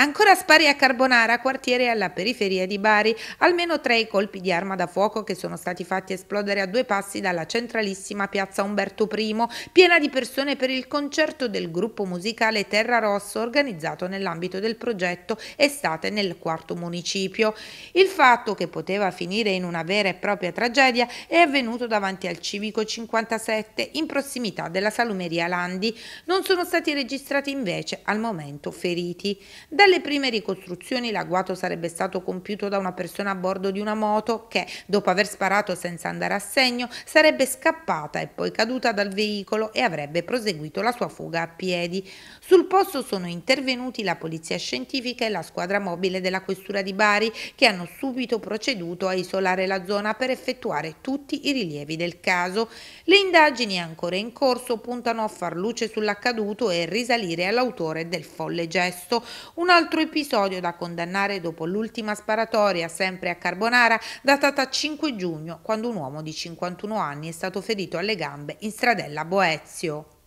Ancora spari a Carbonara, quartiere alla periferia di Bari, almeno tre i colpi di arma da fuoco che sono stati fatti esplodere a due passi dalla centralissima piazza Umberto I, piena di persone per il concerto del gruppo musicale Terra Rosso organizzato nell'ambito del progetto Estate nel quarto municipio. Il fatto che poteva finire in una vera e propria tragedia è avvenuto davanti al civico 57 in prossimità della salumeria Landi. Non sono stati registrati invece al momento feriti. Dal alle prime ricostruzioni l'agguato sarebbe stato compiuto da una persona a bordo di una moto che, dopo aver sparato senza andare a segno, sarebbe scappata e poi caduta dal veicolo e avrebbe proseguito la sua fuga a piedi. Sul posto sono intervenuti la polizia scientifica e la squadra mobile della questura di Bari che hanno subito proceduto a isolare la zona per effettuare tutti i rilievi del caso. Le indagini ancora in corso puntano a far luce sull'accaduto e risalire all'autore del folle gesto. Una Altro episodio da condannare dopo l'ultima sparatoria, sempre a Carbonara, datata 5 giugno, quando un uomo di 51 anni è stato ferito alle gambe in stradella Boezio.